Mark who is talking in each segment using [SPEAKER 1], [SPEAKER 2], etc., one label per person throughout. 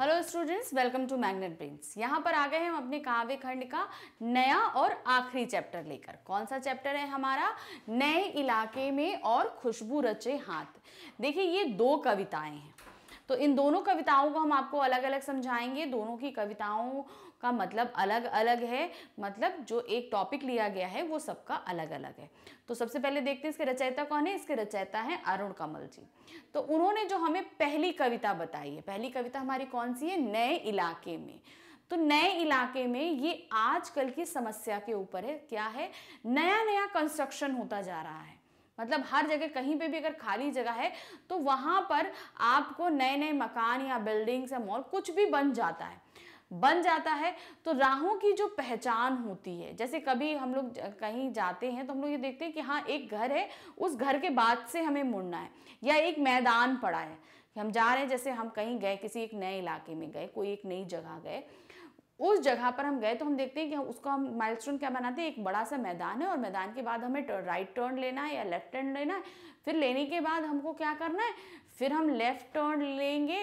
[SPEAKER 1] hello students welcome to magnet brains यहाँ पर आ गए हम अपने काव्य खंड का नया और आखिरी चैप्टर लेकर कौन सा चैप्टर है हमारा नए इलाके में और खुशबू रचे हाथ देखिए ये दो कविताएं हैं तो इन दोनों कविताओं को हम आपको अलग अलग समझाएंगे दोनों की कविताओं का मतलब अलग अलग है मतलब जो एक टॉपिक लिया गया है वो सबका अलग अलग है तो सबसे पहले देखते हैं इसके रचयिता कौन है इसके रचयिता है अरुण कमल जी तो उन्होंने जो हमें पहली कविता बताई है पहली कविता हमारी कौन सी है नए इलाके में तो नए इलाके में ये आजकल की समस्या के ऊपर है क्या है नया नया कंस्ट्रक्शन होता जा रहा है मतलब हर जगह कहीं पे भी अगर खाली जगह है तो वहाँ पर आपको नए नए मकान या बिल्डिंग्स या मॉल कुछ भी बन जाता है बन जाता है तो राहों की जो पहचान होती है जैसे कभी हम लोग कहीं जाते हैं तो हम लोग ये देखते हैं कि हाँ एक घर है उस घर के बाद से हमें मुड़ना है या एक मैदान पड़ा है हम जा रहे हैं जैसे हम कहीं गए किसी एक नए इलाके में गए कोई एक नई जगह गए उस जगह पर हम गए तो हम देखते हैं कि हम उसका हम माइलस्टोन क्या बनाते हैं एक बड़ा सा मैदान है और मैदान के बाद हमें राइट टर्न लेना है या लेफ्ट टर्न लेना है फिर लेने के बाद हमको क्या करना है फिर हम लेफ्ट टर्न लेंगे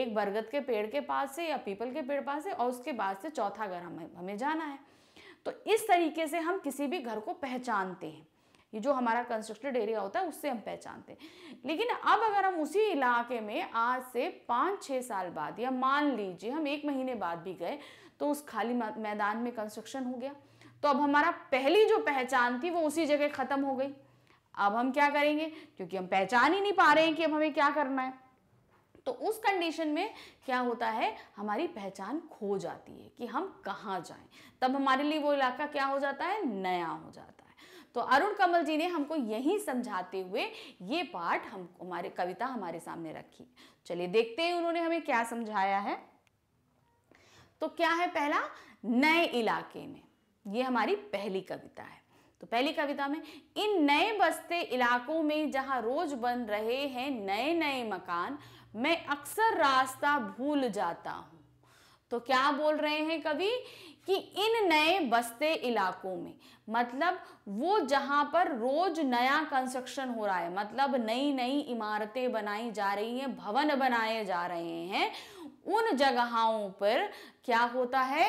[SPEAKER 1] एक बरगद के पेड़ के पास से या पीपल के पेड़ पास से और उसके बाद से चौथा घर हमें हमें जाना है तो इस तरीके से हम किसी भी घर को पहचानते हैं ये जो हमारा कंस्ट्रक्टेड एरिया होता है उससे हम पहचानते हैं लेकिन अब अगर हम उसी इलाके में आज से पाँच छः साल बाद या मान लीजिए हम एक महीने बाद भी गए तो उस खाली मैदान में कंस्ट्रक्शन हो गया तो अब हमारा पहली जो पहचान थी वो उसी जगह ख़त्म हो गई अब हम क्या करेंगे क्योंकि हम पहचान ही नहीं पा रहे हैं कि अब हमें क्या करना है तो उस कंडीशन में क्या होता है हमारी पहचान खो जाती है कि हम कहाँ जाएं तब हमारे लिए वो इलाका क्या हो जाता है नया हो जाता है तो अरुण कमल जी ने हमको यही समझाते हुए ये पाठ हम हमारे कविता हमारे सामने रखी चलिए देखते हैं उन्होंने हमें क्या समझाया है तो क्या है पहला नए इलाके में ये हमारी पहली कविता है तो पहली कविता में इन नए बसते इलाकों में जहाँ रोज बन रहे हैं नए नए मकान मैं अक्सर रास्ता भूल जाता हूँ तो क्या बोल रहे हैं कवि कि इन नए बस्ते इलाकों में मतलब वो जहां पर रोज नया कंस्ट्रक्शन हो रहा है मतलब नई नई इमारतें बनाई जा रही हैं भवन बनाए जा रहे हैं उन जगहों पर क्या होता है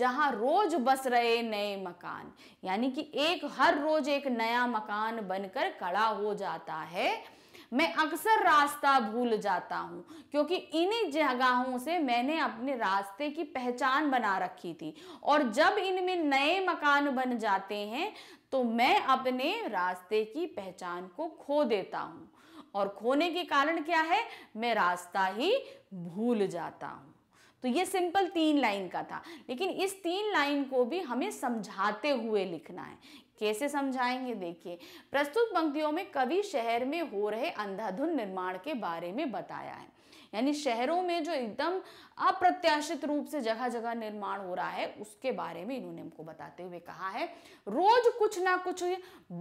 [SPEAKER 1] जहां रोज बस रहे नए मकान यानी कि एक हर रोज एक नया मकान बनकर खड़ा हो जाता है मैं अक्सर रास्ता भूल जाता हूँ क्योंकि इन्हीं जगहों से मैंने अपने रास्ते की पहचान बना रखी थी और जब इनमें नए मकान बन जाते हैं तो मैं अपने रास्ते की पहचान को खो देता हूँ और खोने के कारण क्या है मैं रास्ता ही भूल जाता हूँ तो ये सिंपल तीन लाइन का था लेकिन इस तीन लाइन को भी हमें समझाते हुए लिखना है कैसे समझाएंगे देखिए प्रस्तुत पंक्तियों में कवि शहर में हो रहे अंधाधुन निर्माण के बारे में बताया है यानी शहरों में जो एकदम अप्रत्याशित रूप से जगह जगह निर्माण हो रहा है उसके बारे में इन्होंने हमको बताते हुए कहा है रोज कुछ ना कुछ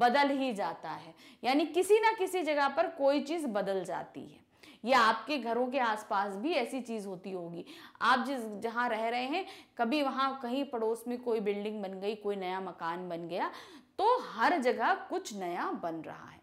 [SPEAKER 1] बदल ही जाता है यानी किसी ना किसी जगह पर कोई चीज बदल जाती है या आपके घरों के आसपास भी ऐसी चीज़ होती होगी आप जिस जहाँ रह रहे हैं कभी वहाँ कहीं पड़ोस में कोई बिल्डिंग बन गई कोई नया मकान बन गया तो हर जगह कुछ नया बन रहा है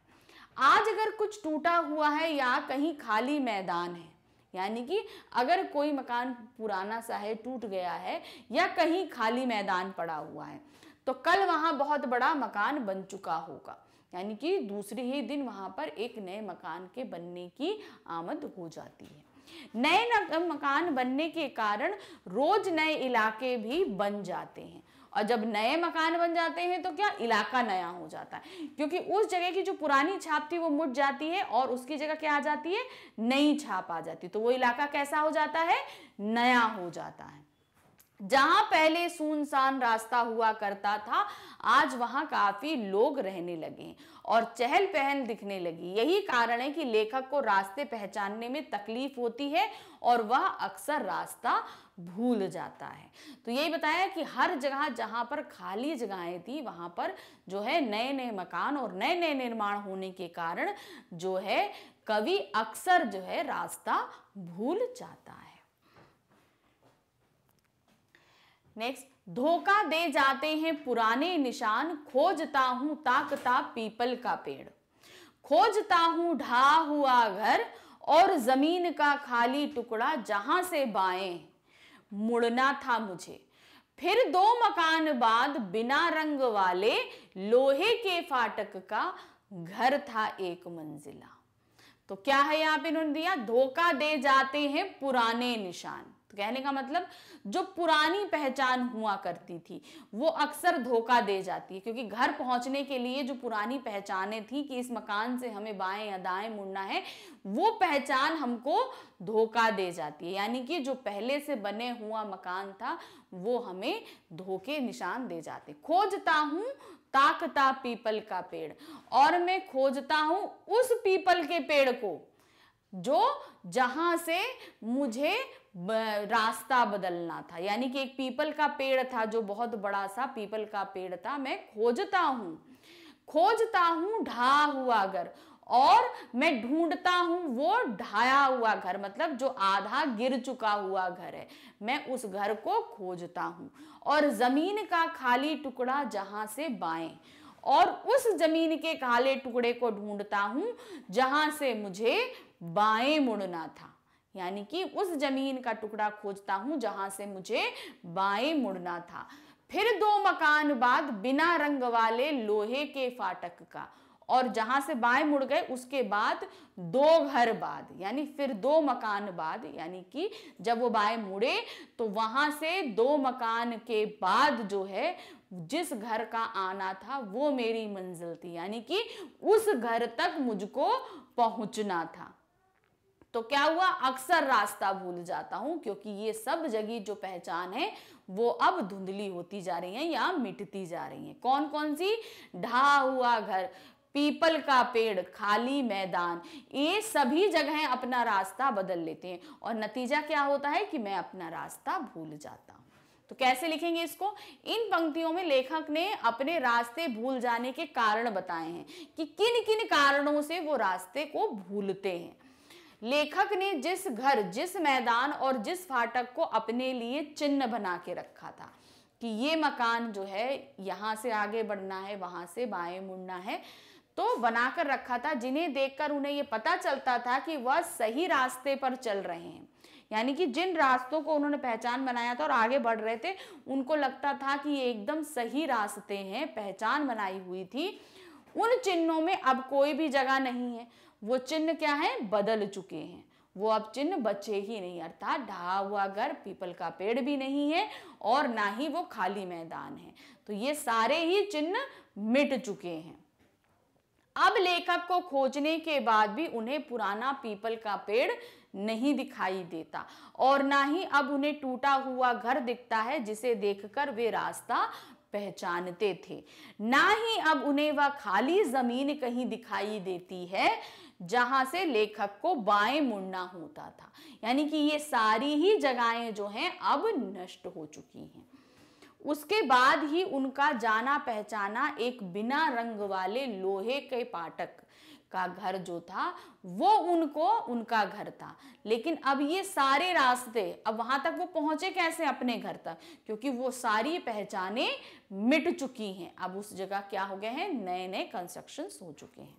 [SPEAKER 1] आज अगर कुछ टूटा हुआ है या कहीं खाली मैदान है यानी कि अगर कोई मकान पुराना सा है टूट गया है या कहीं खाली मैदान पड़ा हुआ है तो कल वहाँ बहुत बड़ा मकान बन चुका होगा यानी कि दूसरे ही दिन वहाँ पर एक नए मकान के बनने की आमद हो जाती है नए मकान बनने के कारण रोज नए इलाके भी बन जाते हैं और जब नए मकान बन जाते हैं तो क्या इलाका नया हो जाता है क्योंकि उस जगह की जो पुरानी छाप थी वो मुट जाती है और उसकी जगह क्या आ जाती है नई छाप आ जाती है तो वो इलाका कैसा हो जाता है नया हो जाता है जहां पहले सुनसान रास्ता हुआ करता था आज वहां काफी लोग रहने लगे और चहल पहल दिखने लगी यही कारण है कि लेखक को रास्ते पहचानने में तकलीफ होती है और वह अक्सर रास्ता भूल जाता है तो यही बताया कि हर जगह जहां पर खाली जगहें थी वहां पर जो है नए नए मकान और नए नए निर्माण होने के कारण जो है कवि अक्सर जो है रास्ता भूल जाता है नेक्स्ट धोखा दे जाते हैं पुराने निशान खोजता हूं ताकता पीपल का पेड़ खोजता हूं ढा हुआ घर और जमीन का खाली टुकड़ा जहां से बाएं मुड़ना था मुझे फिर दो मकान बाद बिना रंग वाले लोहे के फाटक का घर था एक मंजिला तो क्या है यहां पे इन्होंने दिया धोखा दे जाते हैं पुराने निशान तो कहने का मतलब जो पुरानी पहचान हुआ करती थी वो अक्सर धोखा दे जाती है क्योंकि घर पहुंचने के लिए जो पुरानी पहचानें थी कि इस मकान से हमें बाएं या दाएं मुड़ना है वो पहचान हमको धोखा दे जाती है यानी कि जो पहले से बने हुआ मकान था वो हमें धोखे निशान दे जाते खोजता हूँ ताकता पीपल का पेड़ और मैं खोजता हूँ उस पीपल के पेड़ को जो जहां से मुझे रास्ता बदलना था यानी कि एक पीपल का पेड़ था जो बहुत बड़ा सा पीपल का पेड़ था मैं खोजता हूँ खोजता हूँ ढा हुआ घर और मैं ढूंढता हूँ वो ढाया हुआ घर मतलब जो आधा गिर चुका हुआ घर है मैं उस घर को खोजता हूँ और ज़मीन का खाली टुकड़ा जहां से बाएं और उस जमीन के काले टुकड़े को ढूंढता हूं जहां से मुझे बाएं मुड़ना था यानी कि उस जमीन का टुकड़ा खोजता हूं जहां से मुझे बाएं मुड़ना था फिर दो मकान बाद बिना रंग वाले लोहे के फाटक का और जहां से बाएं मुड़ गए उसके बाद दो घर बाद यानी फिर दो मकान बाद यानी कि जब वो बाएं मुड़े तो वहां से दो मकान के बाद जो है जिस घर का आना था वो मेरी मंजिल थी यानी कि उस घर तक मुझको पहुंचना था तो क्या हुआ अक्सर रास्ता भूल जाता हूं क्योंकि ये सब जगह जो पहचान है वो अब धुंधली होती जा रही है या मिटती जा रही है कौन कौन सी ढा हुआ घर पीपल का पेड़ खाली मैदान ये सभी जगह अपना रास्ता बदल लेते हैं और नतीजा क्या होता है कि मैं अपना रास्ता भूल जाता हूं तो कैसे लिखेंगे इसको इन पंक्तियों में लेखक ने अपने रास्ते भूल जाने के कारण बताए हैं कि किन किन कारणों से वो रास्ते को भूलते हैं लेखक ने जिस घर जिस मैदान और जिस फाटक को अपने लिए चिन्ह बना के रखा था कि ये मकान जो है यहाँ से आगे बढ़ना है वहां से बाएं मुड़ना है तो बनाकर रखा था जिन्हें देखकर उन्हें ये पता चलता था कि वह सही रास्ते पर चल रहे हैं यानी कि जिन रास्तों को उन्होंने पहचान बनाया था और आगे बढ़ रहे थे उनको लगता था कि ये एकदम सही रास्ते हैं पहचान बनाई हुई थी उन चिन्हों में अब कोई भी जगह नहीं है वो चिन्ह क्या है बदल चुके हैं वो अब चिन्ह बचे ही नहीं अर्थात ढहा हुआ घर पीपल का पेड़ भी नहीं है और ना ही वो खाली मैदान है तो ये सारे ही चिन्ह मिट चुके हैं अब लेखक को खोजने के बाद भी उन्हें पुराना पीपल का पेड़ नहीं दिखाई देता और ना ही अब उन्हें टूटा हुआ घर दिखता है जिसे देखकर वे रास्ता पहचानते थे ना ही अब उन्हें वह खाली जमीन कहीं दिखाई देती है जहां से लेखक को बाएं मुड़ना होता था यानी कि ये सारी ही जगहें जो हैं अब नष्ट हो चुकी हैं उसके बाद ही उनका जाना पहचाना एक बिना रंग वाले लोहे के पाठक का घर जो था वो उनको उनका घर था लेकिन अब ये सारे रास्ते अब वहां तक वो पहुंचे कैसे अपने घर तक क्योंकि वो सारी पहचाने मिट चुकी हैं अब उस जगह क्या हो गए हैं नए नए कंस्ट्रक्शंस हो चुके हैं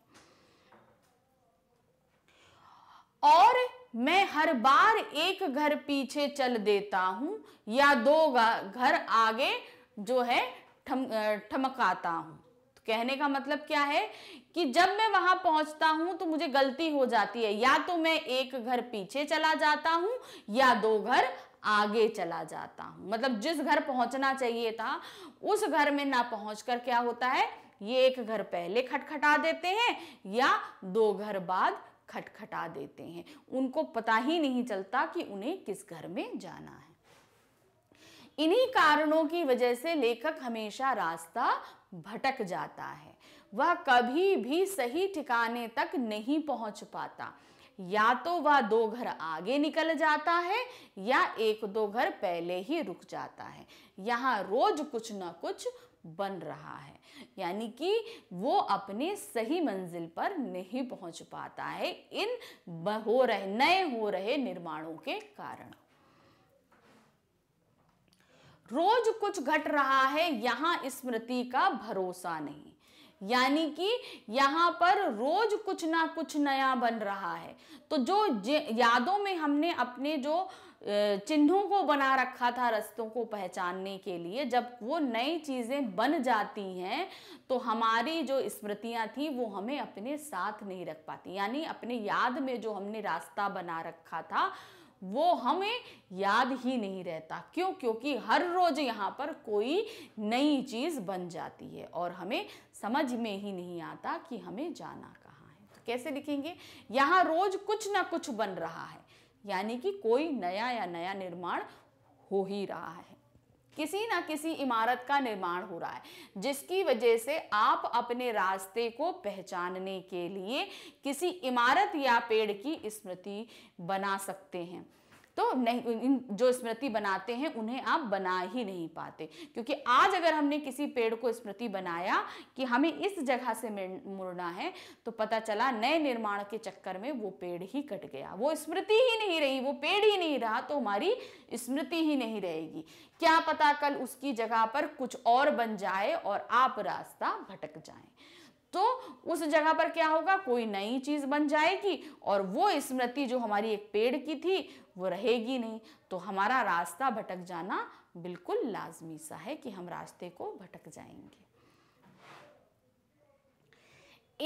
[SPEAKER 1] और मैं हर बार एक घर पीछे चल देता हूँ या दो घर आगे जो है ठमकाता हूँ तो कहने का मतलब क्या है कि जब मैं वहां पहुंचता हूँ तो मुझे गलती हो जाती है या तो मैं एक घर पीछे चला जाता हूँ या दो घर आगे चला जाता हूँ मतलब जिस घर पहुंचना चाहिए था उस घर में ना पहुंचकर कर क्या होता है ये एक घर पहले खटखटा देते हैं या दो घर बाद खटखटा देते हैं उनको पता ही नहीं चलता कि उन्हें किस घर में जाना है इन्हीं कारणों की वजह से लेखक हमेशा रास्ता भटक जाता है वह कभी भी सही ठिकाने तक नहीं पहुंच पाता या तो वह दो घर आगे निकल जाता है या एक दो घर पहले ही रुक जाता है यहाँ रोज कुछ ना कुछ बन रहा है यानी कि वो अपने सही मंजिल पर नहीं पहुंच पाता है इन हो रहे नए हो रहे निर्माणों के कारण रोज कुछ घट रहा है यहां स्मृति का भरोसा नहीं यानी कि यहाँ पर रोज कुछ ना कुछ नया बन रहा है तो जो यादों में हमने अपने जो चिन्हों को बना रखा था रस्तों को पहचानने के लिए जब वो नई चीज़ें बन जाती हैं तो हमारी जो स्मृतियाँ थी वो हमें अपने साथ नहीं रख पाती यानी अपने याद में जो हमने रास्ता बना रखा था वो हमें याद ही नहीं रहता क्यों क्योंकि हर रोज यहाँ पर कोई नई चीज़ बन जाती है और हमें समझ में ही नहीं आता कि हमें जाना कहाँ है तो कैसे लिखेंगे यहाँ रोज कुछ ना कुछ बन रहा है यानी कि कोई नया या नया निर्माण हो ही रहा है किसी ना किसी इमारत का निर्माण हो रहा है जिसकी वजह से आप अपने रास्ते को पहचानने के लिए किसी इमारत या पेड़ की स्मृति बना सकते हैं तो नहीं जो स्मृति बनाते हैं उन्हें आप बना ही नहीं पाते क्योंकि आज अगर हमने किसी पेड़ को स्मृति बनाया कि हमें इस जगह से मुड़ना है तो पता चला नए निर्माण के चक्कर में वो पेड़ ही कट गया वो स्मृति ही नहीं रही वो पेड़ ही नहीं रहा तो हमारी स्मृति ही नहीं रहेगी क्या पता कल उसकी जगह पर कुछ और बन जाए और आप रास्ता भटक जाएं तो उस जगह पर क्या होगा कोई नई चीज बन जाएगी और वो स्मृति जो हमारी एक पेड़ की थी वो रहेगी नहीं तो हमारा रास्ता भटक जाना बिल्कुल लाजमी सा है कि हम रास्ते को भटक जाएंगे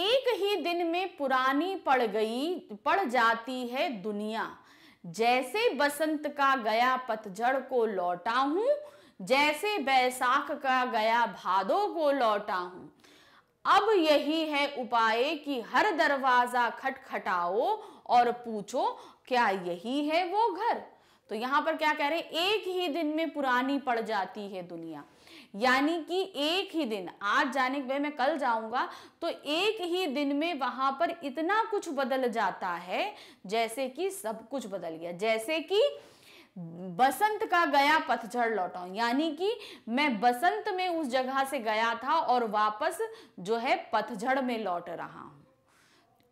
[SPEAKER 1] एक ही दिन में पुरानी पड़ गई पड़ जाती है दुनिया जैसे बसंत का गया पतझड़ को लौटा हूं जैसे बैसाख का गया भादों को लौटा हूं अब यही है उपाय कि हर दरवाजा खटखटाओ और पूछो क्या यही है वो घर तो यहाँ पर क्या कह रहे एक ही दिन में पुरानी पड़ जाती है दुनिया यानी कि एक ही दिन आज जाने के मैं कल जाऊंगा तो एक ही दिन में वहां पर इतना कुछ बदल जाता है जैसे कि सब कुछ बदल गया जैसे कि बसंत का गया पतझड़ लौटाऊ यानी कि मैं बसंत में उस जगह से गया था और वापस जो है पतझड़ में लौट रहा हूं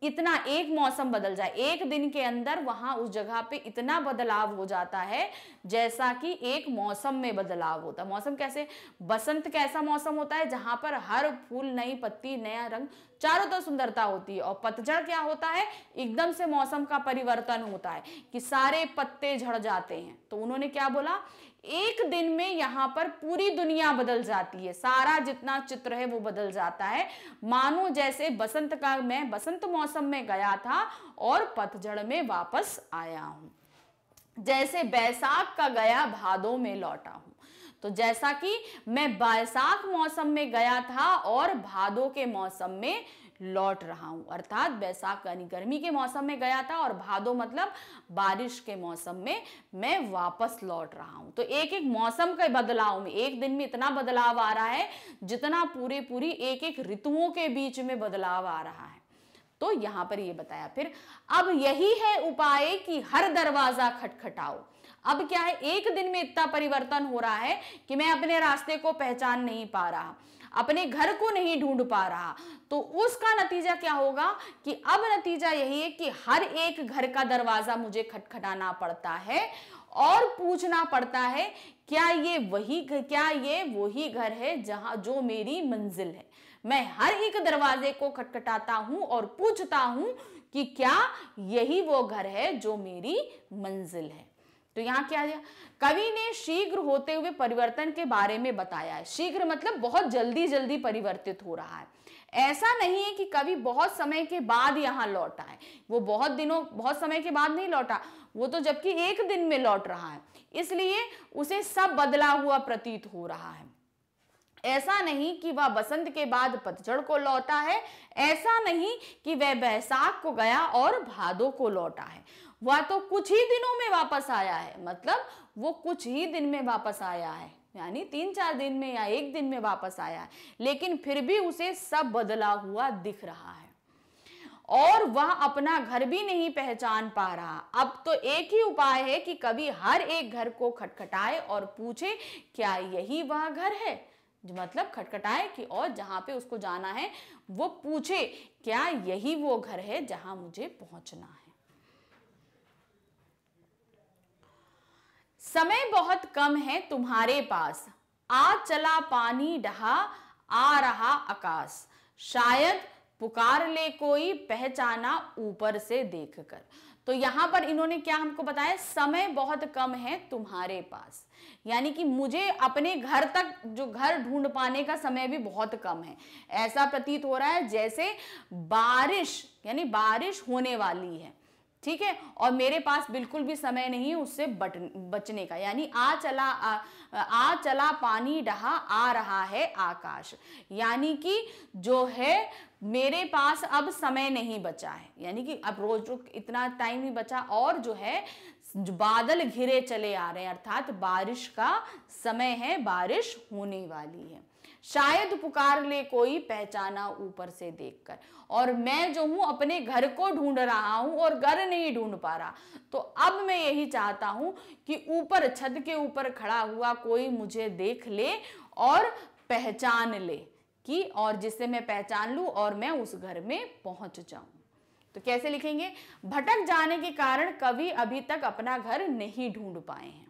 [SPEAKER 1] इतना एक मौसम बदल जाए एक दिन के अंदर वहां उस जगह पे इतना बदलाव हो जाता है जैसा कि एक मौसम में बदलाव होता है मौसम कैसे बसंत का ऐसा मौसम होता है जहां पर हर फूल नई पत्ती नया रंग चारों तरफ तो सुंदरता होती है और पतझड़ क्या होता है एकदम से मौसम का परिवर्तन होता है कि सारे पत्ते झड़ जाते हैं तो उन्होंने क्या बोला एक दिन में यहां पर पूरी दुनिया बदल जाती है सारा जितना चित्र है वो बदल जाता है मानो जैसे बसंत का मैं बसंत मौसम में गया था और पतझड़ में वापस आया हूं जैसे बैसाख का गया भादों में लौटा हूं तो जैसा कि मैं बैसाख मौसम में गया था और भादों के मौसम में लौट रहा हूं अर्थात बैसाख यानी गर्मी के मौसम में गया था और भादो मतलब बारिश के मौसम में मैं वापस लौट रहा हूं तो एक एक मौसम के बदलाव में एक दिन में इतना बदलाव आ रहा है जितना पूरे पूरी एक एक ऋतुओं के बीच में बदलाव आ रहा है तो यहां पर ये बताया फिर अब यही है उपाय कि हर दरवाजा खटखटाओ अब क्या है एक दिन में इतना परिवर्तन हो रहा है कि मैं अपने रास्ते को पहचान नहीं पा रहा अपने घर को नहीं ढूंढ पा रहा तो उसका नतीजा क्या होगा कि अब नतीजा यही है कि हर एक घर का दरवाजा मुझे खटखटाना पड़ता है और पूछना पड़ता है क्या ये वही क्या ये वही घर है जहां जो मेरी मंजिल है मैं हर एक दरवाजे को खटखटाता हूं और पूछता हूं कि क्या यही वो घर है जो मेरी मंजिल है तो यहाँ क्या आ कवि ने शीघ्र होते हुए परिवर्तन के बारे में बताया है शीघ्र मतलब बहुत जल्दी जल्दी परिवर्तित हो रहा है ऐसा नहीं है कि कवि बहुत समय के बाद यहाँ लौटा है वो बहुत दिनों बहुत समय के बाद नहीं लौटा वो तो जबकि एक दिन में लौट रहा है इसलिए उसे सब बदला हुआ प्रतीत हो रहा है ऐसा नहीं कि वह बसंत के बाद पतझड़ को लौटा है ऐसा नहीं कि वह बैसाख को गया और भादों को लौटा है वह तो कुछ ही दिनों में वापस आया है मतलब वो कुछ ही दिन में वापस आया है यानी तीन चार दिन में या एक दिन में वापस आया है लेकिन फिर भी उसे सब बदला हुआ दिख रहा है और वह अपना घर भी नहीं पहचान पा रहा अब तो एक ही उपाय है कि कभी हर एक घर को खटखटाए और पूछे क्या यही वह घर है मतलब खटखटाए कि और जहां पे उसको जाना है वो पूछे क्या यही वो घर है जहां मुझे पहुंचना है समय बहुत कम है तुम्हारे पास आ चला पानी डहा आ रहा आकाश शायद पुकार ले कोई पहचाना ऊपर से देखकर तो यहां पर इन्होंने क्या हमको बताया समय बहुत कम है तुम्हारे पास यानी कि मुझे अपने घर तक जो घर ढूंढ पाने का समय भी बहुत कम है ऐसा प्रतीत हो रहा है जैसे बारिश यानी बारिश होने वाली है ठीक है और मेरे पास बिल्कुल भी समय नहीं उससे बट बचने का यानी आ चला आ, आ चला पानी डहा आ रहा है आकाश यानी कि जो है मेरे पास अब समय नहीं बचा है यानी कि अब रोज रुक इतना टाइम ही बचा और जो है बादल घिरे चले आ रहे हैं अर्थात बारिश का समय है बारिश होने वाली है शायद पुकार ले कोई पहचाना ऊपर से देखकर और मैं जो हूं अपने घर को ढूंढ रहा हूं और घर नहीं ढूंढ पा रहा तो अब मैं यही चाहता हूं कि ऊपर छत के ऊपर खड़ा हुआ कोई मुझे देख ले और पहचान ले कि और जिससे मैं पहचान लू और मैं उस घर में पहुंच जाऊं तो कैसे लिखेंगे भटक जाने के कारण कवि अभी तक अपना घर नहीं ढूंढ पाए हैं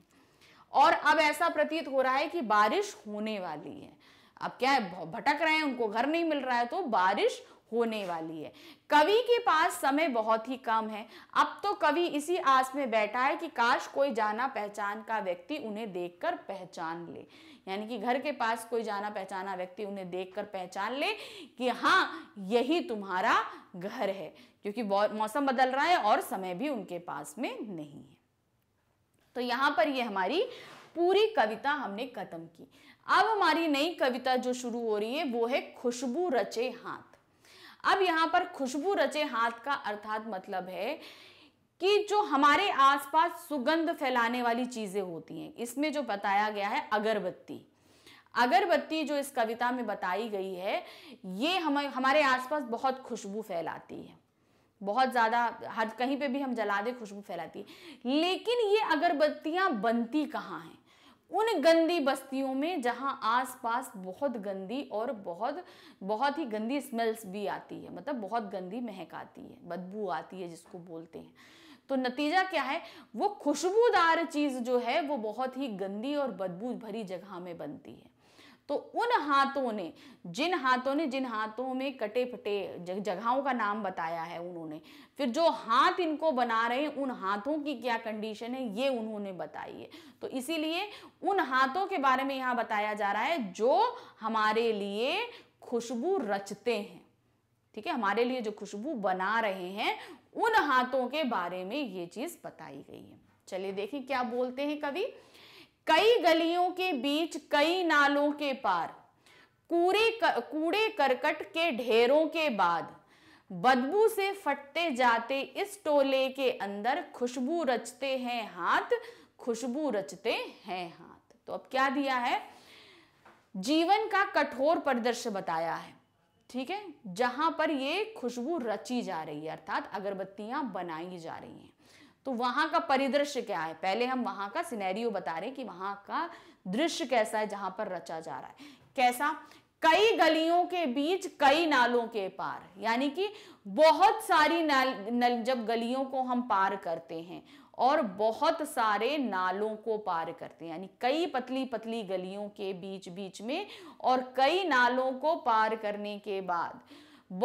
[SPEAKER 1] और अब ऐसा प्रतीत हो रहा है कि बारिश होने वाली है अब क्या है भटक रहे हैं उनको घर नहीं मिल रहा है तो बारिश होने वाली है कवि के पास समय बहुत ही कम है अब तो कवि इसी आस में बैठा है कि काश कोई जाना पहचान का व्यक्ति उन्हें देखकर पहचान ले यानी कि घर के पास कोई जाना पहचाना व्यक्ति उन्हें देखकर पहचान ले कि हाँ यही तुम्हारा घर है क्योंकि मौसम बदल रहा है और समय भी उनके पास में नहीं है तो यहाँ पर ये हमारी पूरी कविता हमने खत्म की अब हमारी नई कविता जो शुरू हो रही है वो है खुशबू रचे हाथ अब यहाँ पर खुशबू रचे हाथ का अर्थात मतलब है कि जो हमारे आसपास सुगंध फैलाने वाली चीजें होती हैं इसमें जो बताया गया है अगरबत्ती अगरबत्ती जो इस कविता में बताई गई है ये हम हमारे आसपास बहुत खुशबू फैलाती है बहुत ज़्यादा हर कहीं पे भी हम जला दे खुशबू फैलाती है लेकिन ये अगरबत्तियाँ बनती कहाँ हैं उन गंदी बस्तियों में जहाँ आसपास बहुत गंदी और बहुत बहुत ही गंदी स्मेल्स भी आती है मतलब बहुत गंदी महक आती है बदबू आती है जिसको बोलते हैं तो नतीजा क्या है वो खुशबूदार चीज़ जो है वो बहुत ही गंदी और बदबू भरी जगह में बनती है तो उन हाथों ने जिन हाथों ने जिन हाथों में कटे फटे जगहों का नाम बताया है उन्होंने फिर जो हाथ इनको बना रहे हैं उन हाथों की क्या कंडीशन है ये उन्होंने बताई है तो इसीलिए उन हाथों के बारे में यहाँ बताया जा रहा है जो हमारे लिए खुशबू रचते हैं ठीक है हमारे लिए जो खुशबू बना रहे हैं उन हाथों के बारे में ये चीज बताई गई है चलिए देखिए क्या बोलते हैं कवि कई गलियों के बीच कई नालों के पार कूड़े कूड़े करकट के ढेरों के बाद बदबू से फटते जाते इस टोले के अंदर खुशबू रचते हैं हाथ खुशबू रचते हैं हाथ तो अब क्या दिया है जीवन का कठोर परिदृश्य बताया है ठीक है जहां पर ये खुशबू रची जा रही है अर्थात अगरबत्तियां बनाई जा रही हैं तो वहां का परिदृश्य क्या है पहले हम वहां का सिनेरियो बता रहे हैं कि वहां का दृश्य कैसा है जहां पर रचा जा रहा है कैसा कई गलियों के बीच कई नालों के पार यानी कि बहुत सारी नल जब गलियों को हम पार करते हैं और बहुत सारे नालों को पार करते हैं यानी कई पतली पतली गलियों के बीच बीच में और कई नालों को पार करने के बाद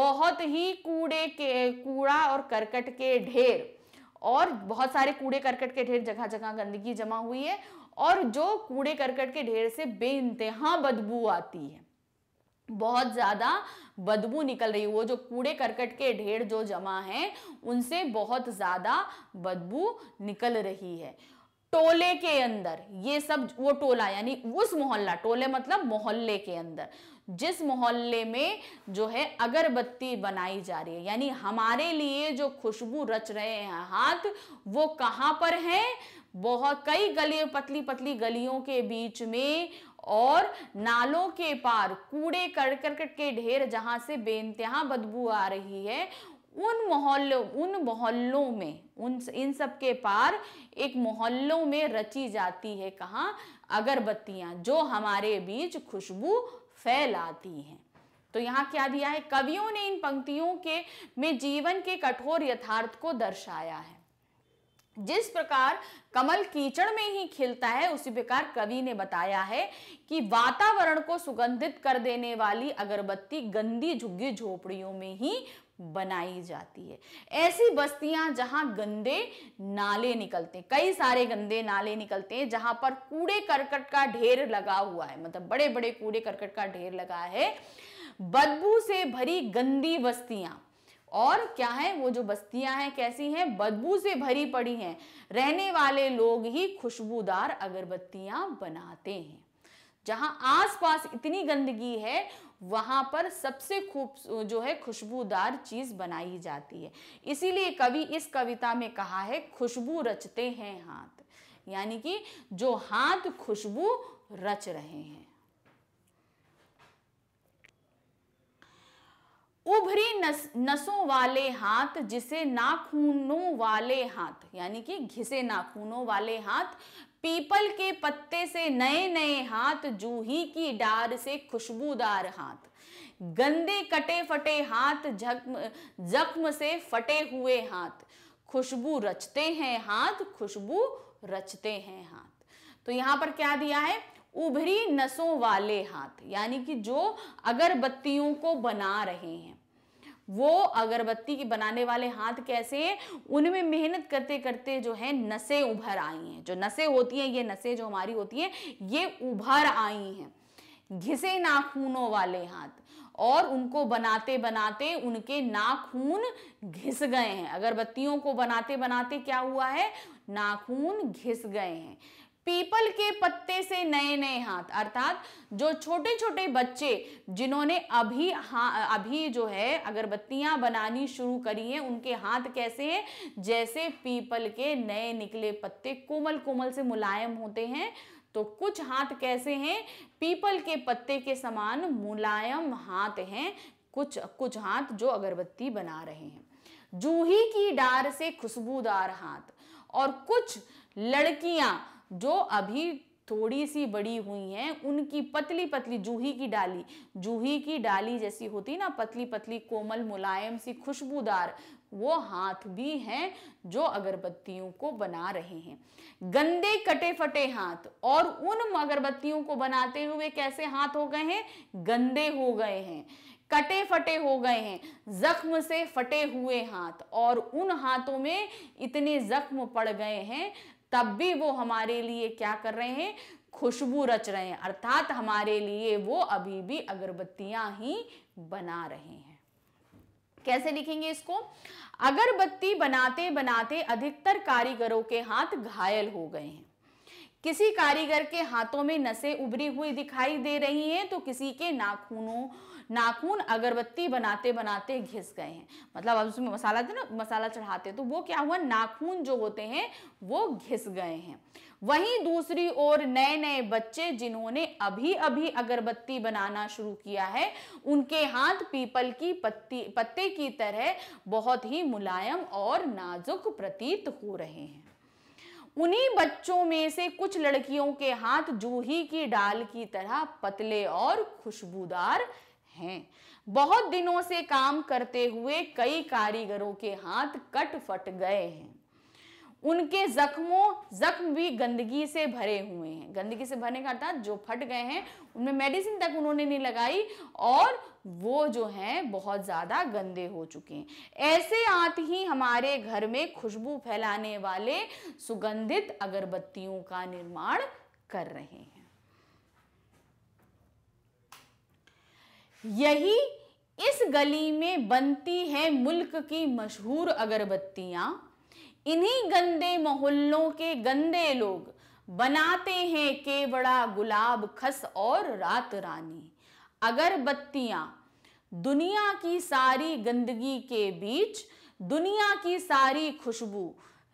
[SPEAKER 1] बहुत ही कूड़े के कूड़ा और करकट के ढेर और बहुत सारे कूड़े करकट के ढेर जगह जगह गंदगी जमा हुई है और जो कूड़े करकट के ढेर से बे बदबू आती है बहुत ज़्यादा बदबू निकल रही है वो जो कूड़े करकट के ढेर जो जमा है उनसे बहुत ज़्यादा बदबू निकल रही है टोले के अंदर ये सब वो टोला यानी उस मोहल्ला टोले मतलब मोहल्ले के अंदर जिस मोहल्ले में जो है अगरबत्ती बनाई जा रही है यानी हमारे लिए जो खुशबू रच रहे हैं हाथ वो कहाँ पर है बहुत कई गली पतली पतली गलियों के बीच में और नालों के पार कूड़े करकट के ढेर जहाँ से बेनतहा बदबू आ रही है उन मोहल्लों उन मोहल्लों में उन इन सब के पार एक मोहल्लों में रची जाती है कहाँ अगरबत्तियाँ जो हमारे बीच खुशबू फैलाती हैं तो यहाँ क्या दिया है कवियों ने इन पंक्तियों के में जीवन के कठोर यथार्थ को दर्शाया है जिस प्रकार कमल कीचड़ में ही खिलता है उसी प्रकार कवि ने बताया है कि वातावरण को सुगंधित कर देने वाली अगरबत्ती गंदी झुग्गी झोपड़ियों में ही बनाई जाती है ऐसी बस्तियां जहां गंदे नाले निकलते हैं कई सारे गंदे नाले निकलते हैं जहां पर कूड़े करकट का ढेर लगा हुआ है मतलब बड़े बड़े कूड़े करकट का ढेर लगा है बदबू से भरी गंदी बस्तियां और क्या है वो जो बस्तियां हैं कैसी हैं बदबू से भरी पड़ी हैं रहने वाले लोग ही खुशबूदार अगरबत्तियां बनाते हैं जहां आसपास इतनी गंदगी है वहां पर सबसे खूब जो है खुशबूदार चीज बनाई जाती है इसीलिए कवि इस कविता में कहा है खुशबू रचते हैं हाथ यानी कि जो हाथ खुशबू रच रहे हैं उभरी नस, नसों वाले हाथ जिसे नाखूनों वाले हाथ यानी कि घिसे नाखूनों वाले हाथ पीपल के पत्ते से नए नए हाथ जूही की डार से खुशबूदार हाथ गंदे कटे फटे हाथ जख्म जख्म से फटे हुए हाथ खुशबू रचते हैं हाथ खुशबू रचते हैं हाथ तो यहां पर क्या दिया है उभरी नसों वाले हाथ यानी कि जो अगरबत्तियों को बना रहे हैं वो अगरबत्ती की बनाने वाले हाथ कैसे हैं उनमें मेहनत करते करते जो है नसें उभर आई हैं जो नसें होती हैं ये नसें जो हमारी होती हैं ये उभर आई हैं घिसे नाखूनों वाले हाथ और उनको बनाते बनाते उनके नाखून घिस गए हैं अगरबत्तियों को बनाते बनाते क्या हुआ है नाखून घिस गए हैं पीपल के पत्ते से नए नए हाथ अर्थात जो छोटे छोटे बच्चे जिन्होंने अभी हाँ अभी जो है अगरबत्तियां बनानी शुरू करी हैं उनके हाथ कैसे हैं जैसे पीपल के नए निकले पत्ते कोमल कोमल से मुलायम होते हैं तो कुछ हाथ कैसे हैं पीपल के पत्ते के समान मुलायम हाथ हैं कुछ कुछ हाथ जो अगरबत्ती बना रहे हैं जूही की डार से खुशबूदार हाथ और कुछ लड़कियां जो अभी थोड़ी सी बड़ी हुई हैं उनकी पतली पतली जूही की डाली जूही की डाली जैसी होती ना पतली पतली कोमल मुलायम सी खुशबूदार वो हाथ भी हैं जो अगरबत्तियों को बना रहे हैं गंदे कटे फटे हाथ और उन अगरबत्तियों को बनाते हुए कैसे हाथ हो गए हैं गंदे हो गए हैं कटे फटे हो गए हैं जख्म से फटे हुए हाथ और उन हाथों में इतने जख्म पड़ गए हैं तब भी वो हमारे लिए क्या कर रहे हैं खुशबू रच रहे हैं अर्थात हमारे लिए वो अभी भी अगरबत्तियां ही बना रहे हैं कैसे लिखेंगे इसको अगरबत्ती बनाते बनाते अधिकतर कारीगरों के हाथ घायल हो गए हैं किसी कारीगर के हाथों में नसें उभरी हुई दिखाई दे रही हैं तो किसी के नाखूनों नाखून अगरबत्ती बनाते बनाते घिस गए हैं मतलब अब उसमें मसाला थे ना मसाला चढ़ाते तो वो क्या हुआ नाखून जो होते हैं वो घिस गए हैं वहीं दूसरी ओर नए नए बच्चे जिन्होंने अभी अभी अगरबत्ती बनाना शुरू किया है उनके हाथ पीपल की पत्ती पत्ते की तरह बहुत ही मुलायम और नाजुक प्रतीत हो रहे हैं उन्हीं बच्चों में से कुछ लड़कियों के हाथ जूही की डाल की तरह पतले और खुशबूदार हैं बहुत दिनों से काम करते हुए कई कारीगरों के हाथ कट फट गए हैं उनके जख्मों जख्म भी गंदगी से भरे हुए हैं गंदगी से भरने का अर्थात जो फट गए हैं उनमें मेडिसिन तक उन्होंने नहीं लगाई और वो जो हैं बहुत ज़्यादा गंदे हो चुके हैं ऐसे आते ही हमारे घर में खुशबू फैलाने वाले सुगंधित अगरबत्तियों का निर्माण कर रहे हैं यही इस गली में बनती है मुल्क की मशहूर अगरबत्तियां इन्हीं गंदे मोहल्लों के गंदे लोग बनाते हैं केवड़ा गुलाब खस और रात रानी अगरबत्तियां दुनिया की सारी गंदगी के बीच दुनिया की सारी खुशबू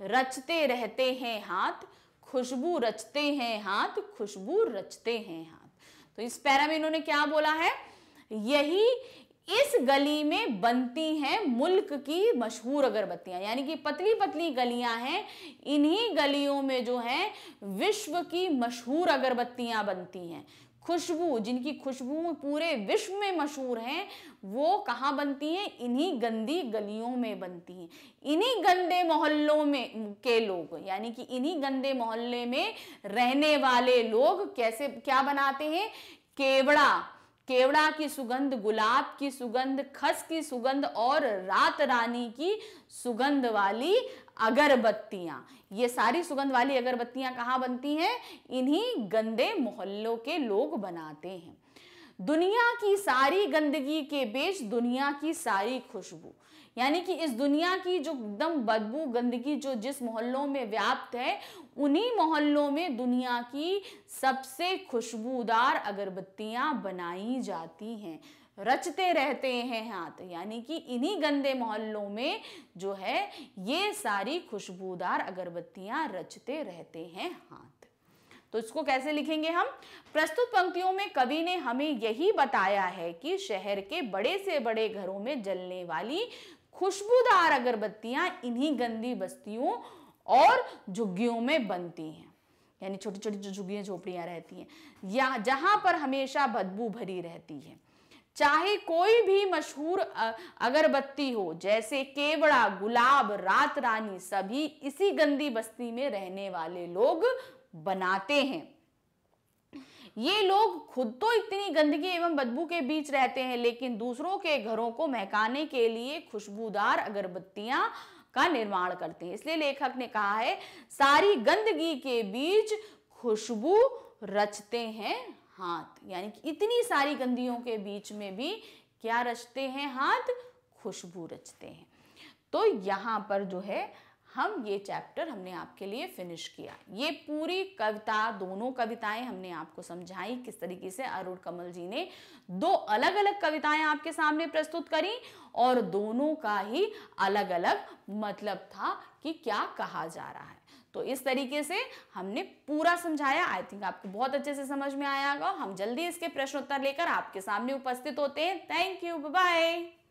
[SPEAKER 1] रचते रहते हैं हाथ खुशबू रचते हैं हाथ खुशबू रचते हैं हाथ तो इस पैरा में इन्होंने क्या बोला है यही इस गली में बनती हैं मुल्क की मशहूर अगरबत्तियां यानी कि पतली पतली गलियां हैं इन्हीं गलियों में जो है विश्व की मशहूर अगरबत्तियां बनती हैं खुशबू जिनकी खुशबू पूरे विश्व में मशहूर हैं वो कहाँ बनती हैं इन्हीं गंदी गलियों में बनती हैं इन्हीं गंदे मोहल्लों में के लोग यानी कि इन्हीं गंदे मोहल्ले में रहने वाले लोग कैसे क्या बनाते हैं केवड़ा केवड़ा की सुगंध गुलाब की सुगंध खस की सुगंध और रात रानी की सुगंध वाली अगरबत्तियां ये सारी सुगंध वाली अगरबत्तियां कहाँ बनती हैं इन्हीं गंदे मोहल्लों के लोग बनाते हैं दुनिया की सारी गंदगी के बीच दुनिया की सारी खुशबू यानी कि इस दुनिया की जो एकदम बदबू गंदगी जो जिस मोहल्लों में व्याप्त है उन्हीं मोहल्लों में दुनिया की सबसे खुशबूदार अगरबत्तियां बनाई जाती हैं रचते रहते हैं हाथ यानी कि इन्हीं गंदे मोहल्लों में जो है ये सारी खुशबूदार अगरबत्तियां रचते रहते हैं हाथ तो इसको कैसे लिखेंगे हम प्रस्तुत पंक्तियों में कवि ने हमें यही बताया है कि शहर के बड़े से बड़े घरों में जलने वाली खुशबूदार अगरबत्तियां इन्हीं गंदी बस्तियों और झुग्गियों में बनती हैं यानी छोटी छोटी जो झुग्गियाँ झोपड़ियाँ रहती हैं या जहां पर हमेशा बदबू भरी रहती है चाहे कोई भी मशहूर अगरबत्ती हो जैसे केवड़ा गुलाब रात रानी सभी इसी गंदी बस्ती में रहने वाले लोग बनाते हैं ये लोग खुद तो इतनी गंदगी एवं बदबू के बीच रहते हैं लेकिन दूसरों के घरों को महकाने के लिए खुशबूदार अगरबत्तियां का निर्माण करते हैं इसलिए लेखक ने कहा है सारी गंदगी के बीच खुशबू रचते हैं हाथ यानी कि इतनी सारी गंदियों के बीच में भी क्या रचते हैं हाथ खुशबू रचते हैं तो यहाँ पर जो है हम ये चैप्टर हमने आपके लिए फिनिश किया ये पूरी कविता दोनों कविताएं हमने आपको समझाई किस तरीके से अरुण कमल जी ने दो अलग अलग कविताएं आपके सामने प्रस्तुत करी और दोनों का ही अलग अलग मतलब था कि क्या कहा जा रहा है तो इस तरीके से हमने पूरा समझाया आई थिंक आपको बहुत अच्छे से समझ में आया होगा हम जल्दी इसके प्रश्नोत्तर लेकर आपके सामने उपस्थित होते हैं थैंक यू बाय